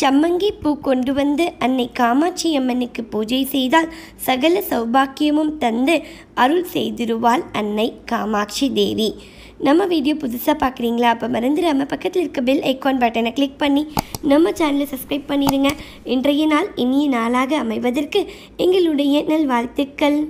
சம்மங்கி பூ கொண்டு வந்து அன்னை காமாட்சி அம்மனுக்கு பூஜை செய்தால் சகல சௌபாக்கியமும் தந்து அருள் செய்திருவாள் அன்னை காமாட்சி தேவி நம்ம வீடியோ புதுசாக பார்க்குறீங்களா அப்போ மறந்துடாமல் பக்கத்தில் இருக்க பெல் ஐக்கான் பட்டனை கிளிக் பண்ணி நம்ம சேனலை சப்ஸ்கிரைப் பண்ணிடுங்க இன்றைய நாள் இனிய நாளாக அமைவதற்கு எங்களுடைய நல்வாழ்த்துக்கள்